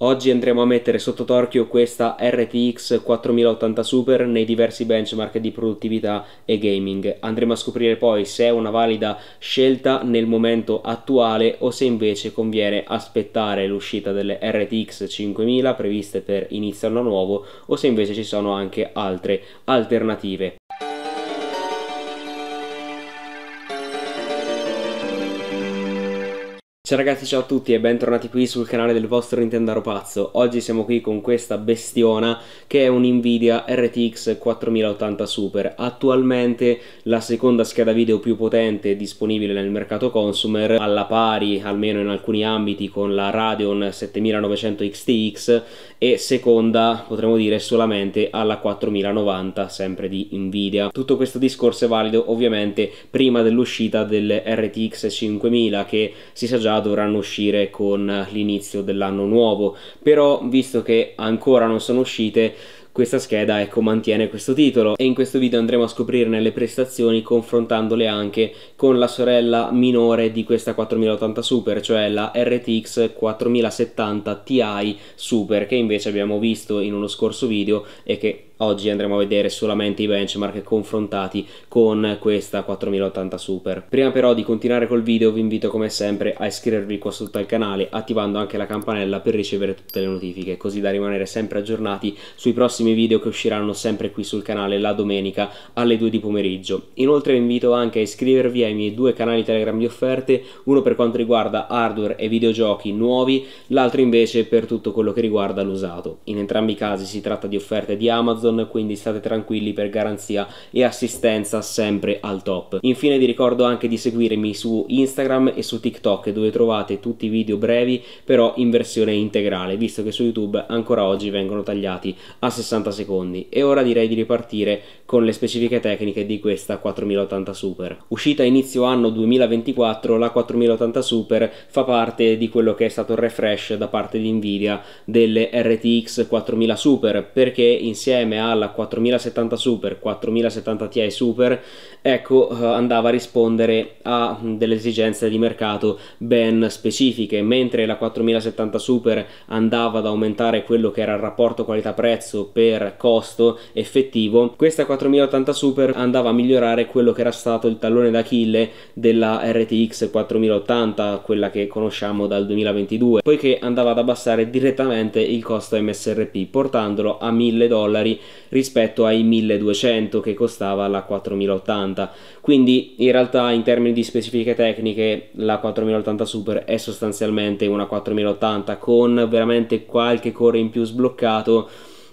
Oggi andremo a mettere sotto torchio questa RTX 4080 Super nei diversi benchmark di produttività e gaming. Andremo a scoprire poi se è una valida scelta nel momento attuale o se invece conviene aspettare l'uscita delle RTX 5000 previste per inizio anno nuovo o se invece ci sono anche altre alternative. Ciao ragazzi, ciao a tutti e bentornati qui sul canale del vostro Nintendaro Pazzo. Oggi siamo qui con questa bestiona che è un Nvidia RTX 4080 Super, attualmente la seconda scheda video più potente disponibile nel mercato consumer, alla pari almeno in alcuni ambiti con la Radeon 7900 XTX e seconda potremmo dire solamente alla 4090 sempre di Nvidia. Tutto questo discorso è valido ovviamente prima dell'uscita del RTX 5000 che si sa già dovranno uscire con l'inizio dell'anno nuovo, però visto che ancora non sono uscite questa scheda ecco mantiene questo titolo e in questo video andremo a scoprirne le prestazioni confrontandole anche con la sorella minore di questa 4080 Super cioè la RTX 4070 Ti Super che invece abbiamo visto in uno scorso video e che Oggi andremo a vedere solamente i benchmark confrontati con questa 4080 Super. Prima però di continuare col video vi invito come sempre a iscrivervi qua sotto al canale attivando anche la campanella per ricevere tutte le notifiche così da rimanere sempre aggiornati sui prossimi video che usciranno sempre qui sul canale la domenica alle 2 di pomeriggio. Inoltre vi invito anche a iscrivervi ai miei due canali Telegram di offerte, uno per quanto riguarda hardware e videogiochi nuovi, l'altro invece per tutto quello che riguarda l'usato. In entrambi i casi si tratta di offerte di Amazon Amazon, quindi state tranquilli per garanzia e assistenza sempre al top. Infine vi ricordo anche di seguirmi su Instagram e su TikTok dove trovate tutti i video brevi però in versione integrale, visto che su YouTube ancora oggi vengono tagliati a 60 secondi. E ora direi di ripartire con le specifiche tecniche di questa 4080 Super. Uscita inizio anno 2024, la 4080 Super fa parte di quello che è stato il refresh da parte di Nvidia delle RTX 4000 Super perché insieme alla 4070 Super, 4070 Ti Super, ecco, eh, andava a rispondere a mm, delle esigenze di mercato ben specifiche, mentre la 4070 Super andava ad aumentare quello che era il rapporto qualità-prezzo per costo effettivo, questa 4080 Super andava a migliorare quello che era stato il tallone d'Achille della RTX 4080, quella che conosciamo dal 2022, poiché andava ad abbassare direttamente il costo MSRP portandolo a 1000 dollari rispetto ai 1200 che costava la 4080 quindi in realtà in termini di specifiche tecniche la 4080 Super è sostanzialmente una 4080 con veramente qualche core in più sbloccato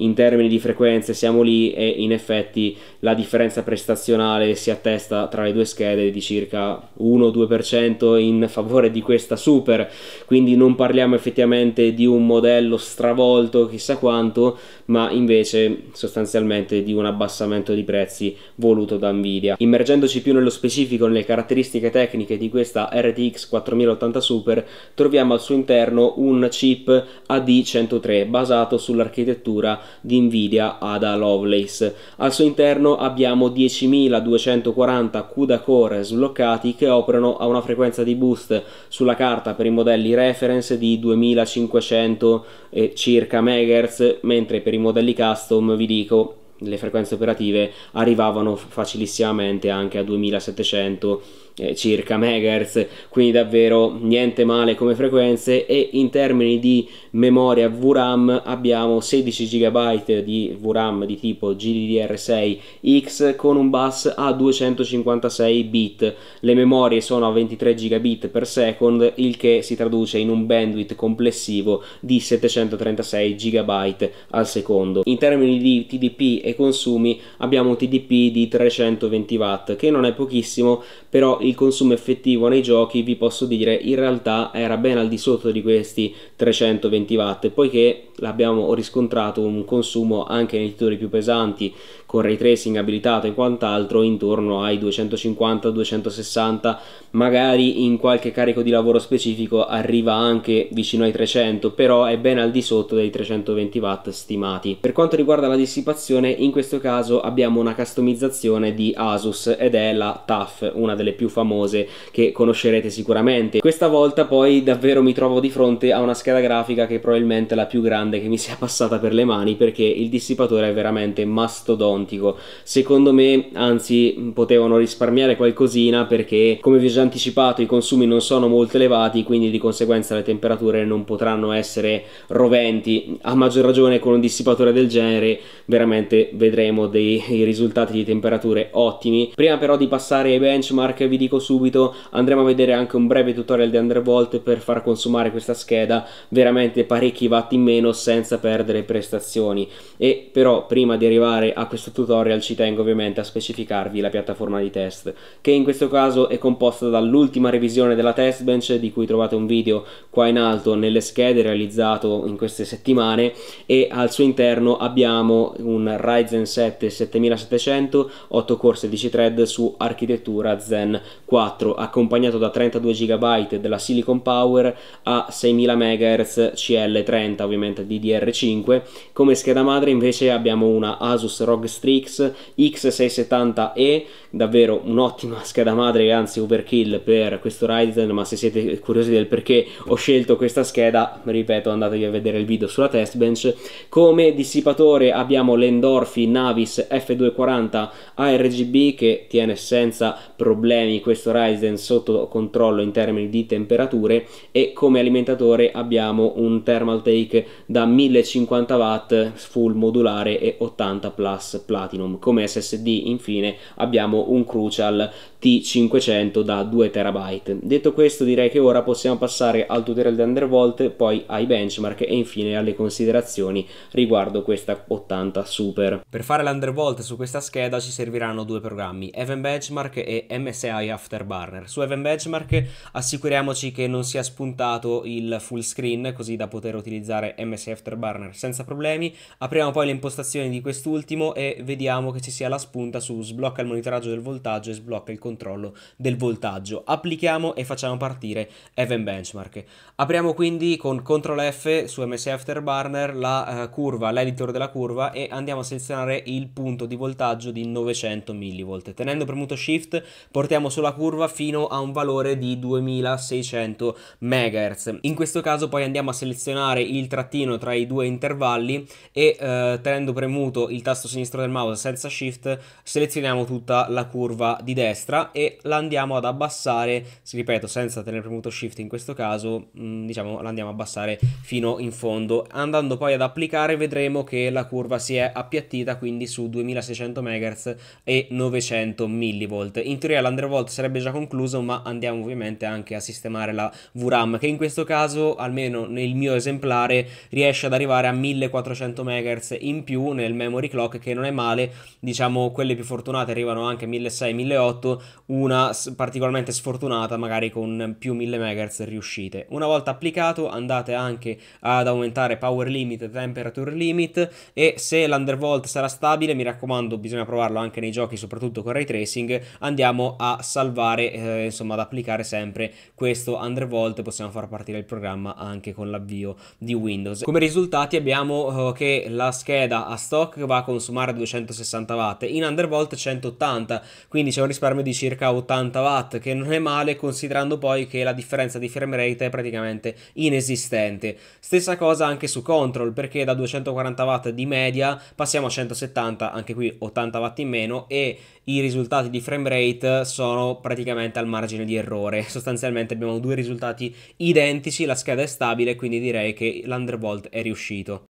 in termini di frequenze siamo lì e in effetti la differenza prestazionale si attesta tra le due schede di circa 1-2% in favore di questa super, quindi non parliamo effettivamente di un modello stravolto chissà quanto, ma invece sostanzialmente di un abbassamento di prezzi voluto da Nvidia. Immergendoci più nello specifico nelle caratteristiche tecniche di questa RTX 4080 Super, troviamo al suo interno un chip AD103 basato sull'architettura di Nvidia Ada Lovelace. Al suo interno abbiamo 10.240 CUDA core sbloccati che operano a una frequenza di boost sulla carta per i modelli reference di 2500 e circa MHz, mentre per i modelli custom vi dico le frequenze operative arrivavano facilissimamente anche a 2700 eh, circa MHz, quindi davvero niente male come frequenze e in termini di memoria VRAM abbiamo 16 GB di VRAM di tipo GDDR6X con un bus a 256 bit. Le memorie sono a 23 GB per second, il che si traduce in un bandwidth complessivo di 736 GB al secondo. In termini di TDP e consumi abbiamo un TDP di 320 watt che non è pochissimo, però il il consumo effettivo nei giochi vi posso dire in realtà era ben al di sotto di questi 320 watt poiché abbiamo riscontrato un consumo anche nei titoli più pesanti con ray tracing abilitato e quant'altro intorno ai 250-260 magari in qualche carico di lavoro specifico arriva anche vicino ai 300 però è ben al di sotto dei 320 watt stimati per quanto riguarda la dissipazione in questo caso abbiamo una customizzazione di Asus ed è la TAF una delle più famose che conoscerete sicuramente questa volta poi davvero mi trovo di fronte a una scheda grafica che è probabilmente la più grande che mi sia passata per le mani perché il dissipatore è veramente mastodonte Pontico. Secondo me, anzi, potevano risparmiare qualcosina perché, come vi ho già anticipato, i consumi non sono molto elevati, quindi di conseguenza le temperature non potranno essere roventi. A maggior ragione con un dissipatore del genere, veramente vedremo dei risultati di temperature ottimi. Prima però di passare ai benchmark, vi dico subito, andremo a vedere anche un breve tutorial di Undervolt per far consumare questa scheda veramente parecchi watt in meno senza perdere prestazioni. E però prima di arrivare a questo questo tutorial ci tengo ovviamente a specificarvi la piattaforma di test, che in questo caso è composta dall'ultima revisione della test bench di cui trovate un video qua in alto nelle schede realizzato in queste settimane e al suo interno abbiamo un Ryzen 7 7700, 8 core 16 thread su architettura Zen 4, accompagnato da 32 GB della Silicon Power a 6000 MHz CL30, ovviamente DDR5. Come scheda madre invece abbiamo una Asus ROG Strix X670E, davvero un'ottima scheda madre, anzi overkill per questo Ryzen, ma se siete curiosi del perché ho scelto questa scheda, ripeto, andatevi a vedere il video sulla test bench. Come dissipatore abbiamo l'Endorfi Navis F240 ARGB che tiene senza problemi questo Ryzen sotto controllo in termini di temperature e come alimentatore abbiamo un thermal take da 1050 watt full modulare e 80 plus Platinum. Come SSD infine abbiamo un Crucial T500 da 2 TB. Detto questo direi che ora possiamo passare al tutorial di Undervolt, poi ai benchmark e infine alle considerazioni riguardo questa 80 Super. Per fare l'Undervolt su questa scheda ci serviranno due programmi, Event Benchmark e MSI Afterburner. Su Event Benchmark assicuriamoci che non sia spuntato il full screen così da poter utilizzare MSI Afterburner senza problemi. Apriamo poi le impostazioni di quest'ultimo e vediamo che ci sia la spunta su sblocca il monitoraggio del voltaggio e sblocca il controllo del voltaggio. Applichiamo e facciamo partire Event Benchmark. Apriamo quindi con CTRL F su MS Afterburner la uh, curva, l'editor della curva e andiamo a selezionare il punto di voltaggio di 900 mV. Tenendo premuto Shift portiamo sulla curva fino a un valore di 2600 MHz. In questo caso poi andiamo a selezionare il trattino tra i due intervalli e uh, tenendo premuto il tasto sinistro del del mouse senza shift selezioniamo tutta la curva di destra e la andiamo ad abbassare, si ripeto senza tenere premuto shift in questo caso, mh, mm, diciamo la andiamo a abbassare fino in fondo. Andando poi ad applicare vedremo che la curva si è appiattita quindi su 2600 MHz e 900 mV. In teoria l'undervolt sarebbe già concluso ma andiamo ovviamente anche a sistemare la VRAM che in questo caso almeno nel mio esemplare riesce ad arrivare a 1400 MHz in più nel memory clock che non è male, diciamo quelle più fortunate arrivano anche a 1600-1800, una particolarmente sfortunata magari con più 1000 MHz riuscite. Una volta applicato andate anche ad aumentare power limit temperature limit e se l'undervolt sarà stabile, mi raccomando, bisogna provarlo anche nei giochi, soprattutto con ray tracing, andiamo a salvare, eh, insomma ad applicare sempre questo undervolt, possiamo far partire il programma anche con l'avvio di Windows. Come risultati abbiamo eh, che la scheda a stock va a consumare 200 160 watt, in undervolt 180, quindi c'è un risparmio di circa 80 watt, che non è male considerando poi che la differenza di frame rate è praticamente inesistente. Stessa cosa anche su Control, perché da 240 watt di media passiamo a 170, anche qui 80 watt in meno, e i risultati di frame rate sono praticamente al margine di errore. Sostanzialmente abbiamo due risultati identici, la scheda è stabile, quindi direi che l'undervolt è riuscito.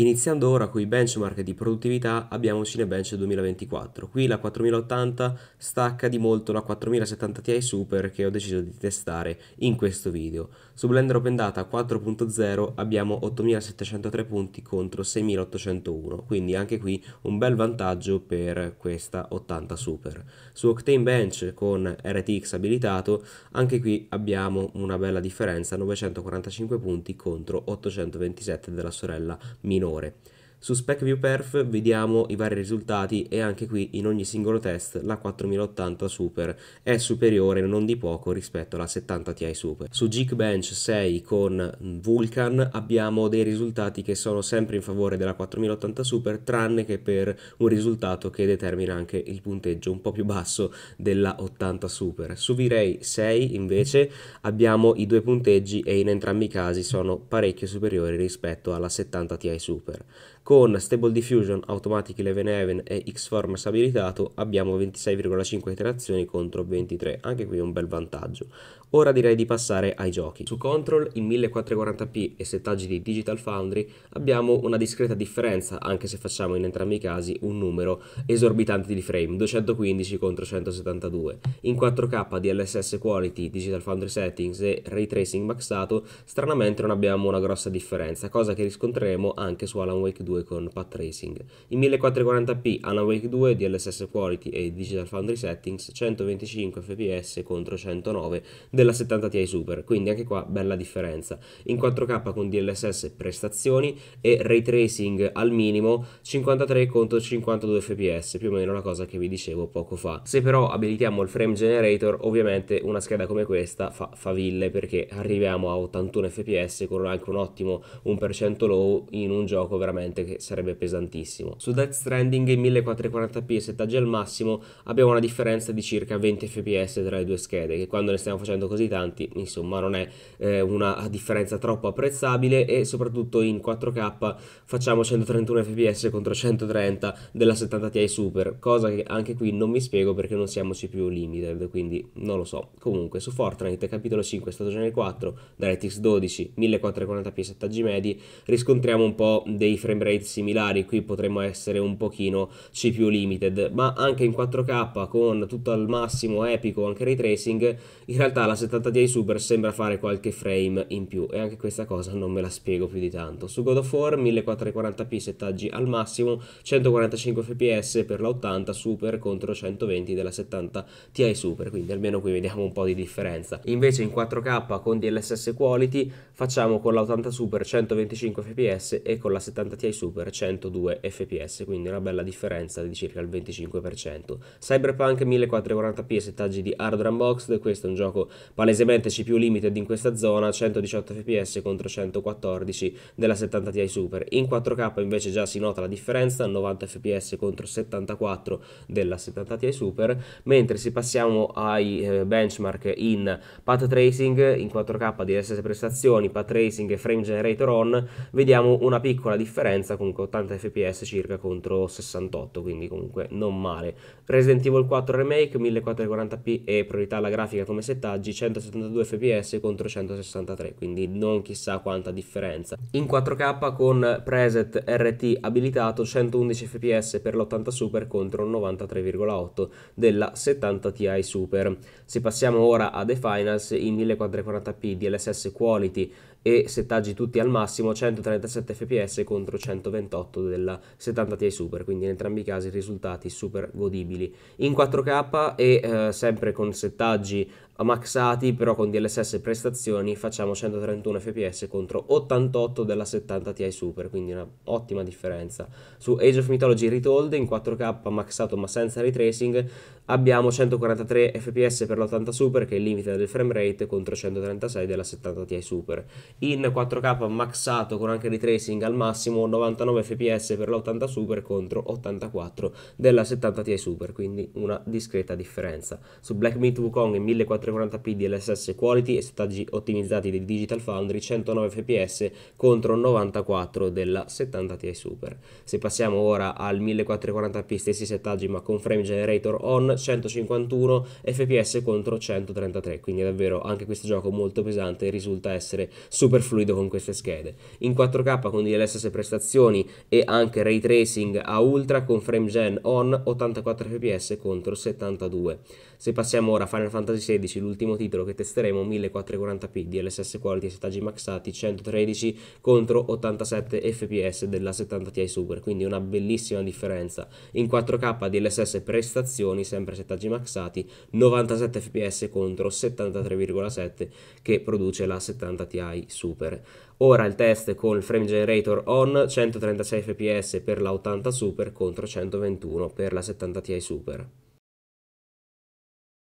Iniziando ora con i benchmark di produttività abbiamo Cinebench 2024, qui la 4080 stacca di molto la 4070 Ti Super che ho deciso di testare in questo video. Su Blender Open Data 4.0 abbiamo 8703 punti contro 6801, quindi anche qui un bel vantaggio per questa 80 Super. Su Octane Bench con RTX abilitato anche qui abbiamo una bella differenza, 945 punti contro 827 della sorella minore lore. Su SpecViewPerf vediamo i vari risultati e anche qui in ogni singolo test la 4080 Super è superiore non di poco rispetto alla 70 Ti Super. Su Geekbench 6 con Vulkan abbiamo dei risultati che sono sempre in favore della 4080 Super tranne che per un risultato che determina anche il punteggio un po' più basso della 80 Super. Su V-Ray 6 invece abbiamo i due punteggi e in entrambi i casi sono parecchio superiori rispetto alla 70 Ti Super. Con Stable Diffusion, Automatic 11.11 e X-Forms abilitato abbiamo 26,5 iterazioni contro 23, anche qui un bel vantaggio. Ora direi di passare ai giochi. Su Control in 1440p e settaggi di Digital Foundry abbiamo una discreta differenza, anche se facciamo in entrambi i casi un numero esorbitante di frame, 215 contro 172. In 4K DLSS Quality, Digital Foundry Settings e Ray Tracing maxato, stranamente non abbiamo una grossa differenza, cosa che riscontreremo anche su Alan Wake 2 2 con path tracing, in 1440p Anawake 2 DLSS Quality e Digital Foundry Settings 125 fps contro 109 della 70 Ti Super, quindi anche qua bella differenza, in 4K con DLSS prestazioni e ray tracing al minimo 53 contro 52 fps, più o meno la cosa che vi dicevo poco fa. Se però abilitiamo il frame generator ovviamente una scheda come questa fa faville perché arriviamo a 81 fps con anche un ottimo 1% low in un gioco veramente perché sarebbe pesantissimo. Su Death Stranding in 1440p e settaggi al massimo abbiamo una differenza di circa 20 fps tra le due schede, che quando ne stiamo facendo così tanti, insomma, non è eh, una differenza troppo apprezzabile e soprattutto in 4K facciamo 131 fps contro 130 della 70 Ti Super, cosa che anche qui non mi spiego perché non siamo CPU limited, quindi non lo so. Comunque, su Fortnite, capitolo 5, stagione 4, DirectX 12, 1440p settaggi medi, riscontriamo un po' dei frame rate rate similari, qui potremmo essere un pochino CPU limited, ma anche in 4K con tutto al massimo epico, anche ray tracing, in realtà la 70 Ti Super sembra fare qualche frame in più e anche questa cosa non me la spiego più di tanto. Su God of War 1440p settaggi al massimo, 145 fps per la 80 Super contro 120 della 70 Ti Super, quindi almeno qui vediamo un po' di differenza. Invece in 4K con DLSS Quality facciamo con la 80 Super 125 fps e con la 70 Ti supera 102 fps, quindi una bella differenza di circa il 25%. Cyberpunk 1440p, settaggi di hardware unboxed, questo è un gioco palesemente CPU limited in questa zona, 118 fps contro 114 della 70 Ti Super. In 4K invece già si nota la differenza, 90 fps contro 74 della 70 Ti Super, mentre se passiamo ai eh, benchmark in path tracing, in 4K di stesse prestazioni, path tracing e frame generator on, vediamo una piccola differenza differenza comunque 80 fps circa contro 68 quindi comunque non male Resident Evil 4 Remake 1440p e priorità alla grafica come settaggi 172 fps contro 163 quindi non chissà quanta differenza in 4K con preset RT abilitato 111 fps per l'80 Super contro 93,8 della 70 Ti Super se passiamo ora a The Finals in 1440p DLSS Quality e settaggi tutti al massimo 137 fps contro 128 della 70 Ti Super, quindi in entrambi i casi risultati super godibili. In 4K e eh, sempre con settaggi maxati però con DLSS e prestazioni facciamo 131 fps contro 88 della 70 Ti Super quindi una ottima differenza su Age of Mythology Retold in 4K maxato ma senza ray tracing abbiamo 143 fps per l'80 Super che è il limite del frame rate contro 136 della 70 Ti Super in 4K maxato con anche ray tracing al massimo 99 fps per l'80 Super contro 84 della 70 Ti Super quindi una discreta differenza su Black Myth Wukong in 1400 740p DLSS quality e settaggi ottimizzati di Digital Foundry 109 fps contro 94 della 70 Ti Super. Se passiamo ora al 1440p stessi settaggi ma con frame generator on 151 fps contro 133, quindi davvero anche questo gioco molto pesante risulta essere super fluido con queste schede. In 4K con DLSS prestazioni e anche ray tracing a ultra con frame gen on 84 fps contro 72. Se passiamo ora a Final Fantasy XVI, l'ultimo titolo che testeremo, 1440p DLSS quality settaggi maxati, 113 contro 87 fps della 70 Ti Super, quindi una bellissima differenza. In 4K DLSS prestazioni, sempre settaggi maxati, 97 fps contro 73,7 che produce la 70 Ti Super. Ora il test con il frame generator on, 136 fps per la 80 Super contro 121 per la 70 Ti Super.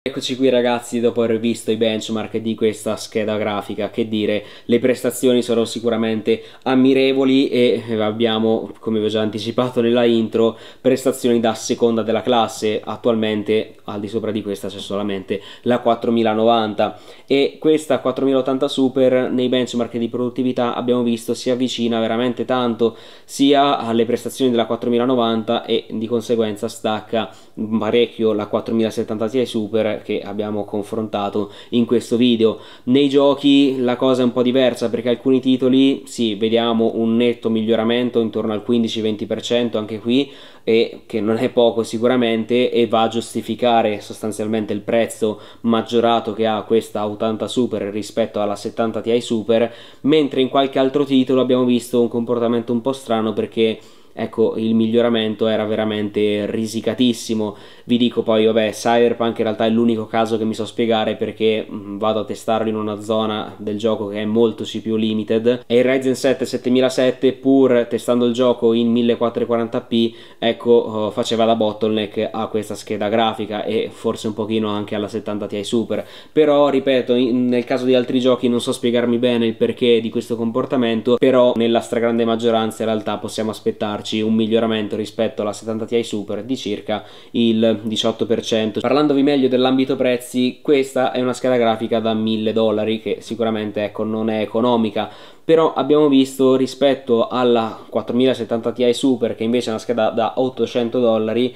Eccoci qui ragazzi dopo aver visto i benchmark di questa scheda grafica che dire le prestazioni sono sicuramente ammirevoli e abbiamo come vi ho già anticipato nella intro prestazioni da seconda della classe attualmente al di sopra di questa c'è solamente la 4090 e questa 4080 Super nei benchmark di produttività abbiamo visto si avvicina veramente tanto sia alle prestazioni della 4090 e di conseguenza stacca parecchio la 4070 Ti Super che abbiamo confrontato in questo video. Nei giochi la cosa è un po' diversa perché alcuni titoli sì, vediamo un netto miglioramento intorno al 15-20% anche qui e che non è poco sicuramente e va a giustificare sostanzialmente il prezzo maggiorato che ha questa 80 Super rispetto alla 70 Ti Super, mentre in qualche altro titolo abbiamo visto un comportamento un po' strano perché ecco il miglioramento era veramente risicatissimo. Vi dico poi, vabbè, Cyberpunk in realtà è l'unico caso che mi so spiegare perché mm, vado a testarlo in una zona del gioco che è molto CPU limited e il Ryzen 7 7007 pur testando il gioco in 1440p, ecco, oh, faceva da bottleneck a questa scheda grafica e forse un pochino anche alla 70 Ti Super. Però, ripeto, in, nel caso di altri giochi non so spiegarmi bene il perché di questo comportamento, però nella stragrande maggioranza in realtà possiamo aspettarci darci un miglioramento rispetto alla 70 Ti Super di circa il 18%. Parlandovi meglio dell'ambito prezzi, questa è una scheda grafica da 1000 dollari che sicuramente ecco, non è economica, però abbiamo visto rispetto alla 4070 Ti Super che invece è una scheda da 800 dollari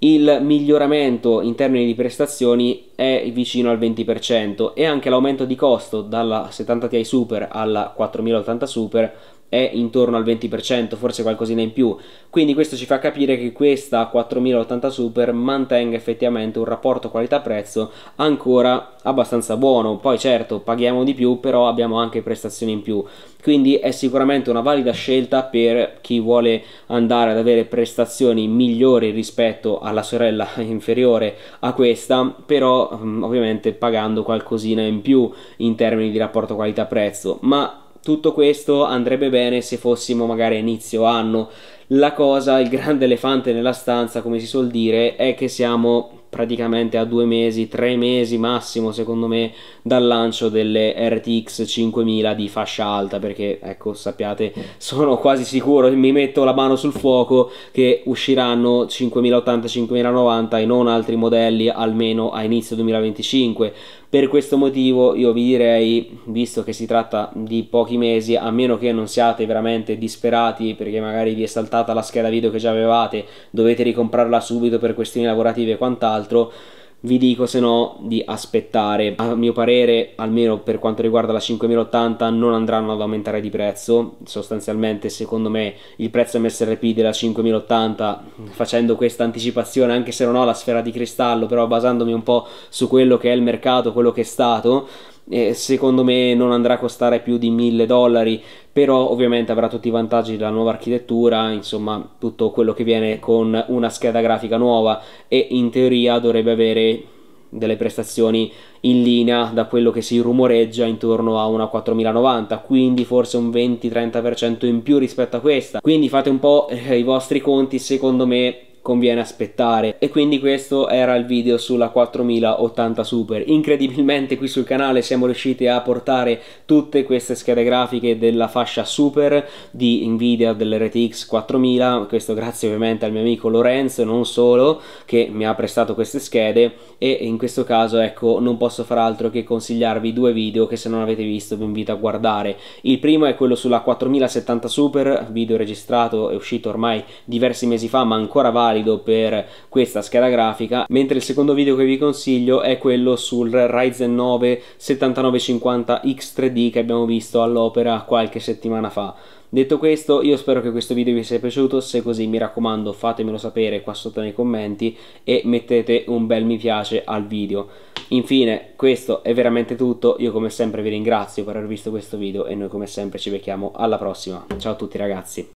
il miglioramento in termini di prestazioni è vicino al 20% e anche l'aumento di costo dalla 70 Ti Super alla 4080 Super è intorno al 20%, forse qualcosina in più. Quindi questo ci fa capire che questa 4080 Super mantenga effettivamente un rapporto qualità-prezzo ancora abbastanza buono. Poi certo, paghiamo di più, però abbiamo anche prestazioni in più. Quindi è sicuramente una valida scelta per chi vuole andare ad avere prestazioni migliori rispetto alla sorella inferiore a questa, però mm, ovviamente pagando qualcosina in più in termini di rapporto qualità-prezzo, ma tutto questo andrebbe bene se fossimo magari a inizio anno. La cosa, il grande elefante nella stanza, come si suol dire, è che siamo praticamente a due mesi, tre mesi massimo secondo me dal lancio delle RTX 5000 di fascia alta perché ecco sappiate sono quasi sicuro mi metto la mano sul fuoco che usciranno 5080 5090 e non altri modelli almeno a inizio 2025 per questo motivo io vi direi, visto che si tratta di pochi mesi, a meno che non siate veramente disperati perché magari vi è saltata la scheda video che già avevate, dovete ricomprarla subito per questioni lavorative e quant'altro, vi dico se no di aspettare. A mio parere, almeno per quanto riguarda la 5080, non andranno ad aumentare di prezzo. Sostanzialmente, secondo me, il prezzo MSRP della 5080, facendo questa anticipazione, anche se non ho la sfera di cristallo, però basandomi un po' su quello che è il mercato, quello che è stato eh, secondo me non andrà a costare più di 1000 dollari però ovviamente avrà tutti i vantaggi della nuova architettura insomma tutto quello che viene con una scheda grafica nuova e in teoria dovrebbe avere delle prestazioni in linea da quello che si rumoreggia intorno a una 4090 quindi forse un 20-30% in più rispetto a questa quindi fate un po' i vostri conti secondo me conviene aspettare e quindi questo era il video sulla 4080 Super incredibilmente qui sul canale siamo riusciti a portare tutte queste schede grafiche della fascia Super di Nvidia dell'RTX 4000 questo grazie ovviamente al mio amico Lorenzo non solo che mi ha prestato queste schede e in questo caso ecco non posso far altro che consigliarvi due video che se non avete visto vi invito a guardare il primo è quello sulla 4070 Super video registrato e uscito ormai diversi mesi fa ma ancora vale valido per questa scheda grafica, mentre il secondo video che vi consiglio è quello sul Ryzen 9 7950X3D che abbiamo visto all'opera qualche settimana fa. Detto questo, io spero che questo video vi sia piaciuto, se così mi raccomando fatemelo sapere qua sotto nei commenti e mettete un bel mi piace al video. Infine, questo è veramente tutto, io come sempre vi ringrazio per aver visto questo video e noi come sempre ci becchiamo alla prossima. Ciao a tutti ragazzi!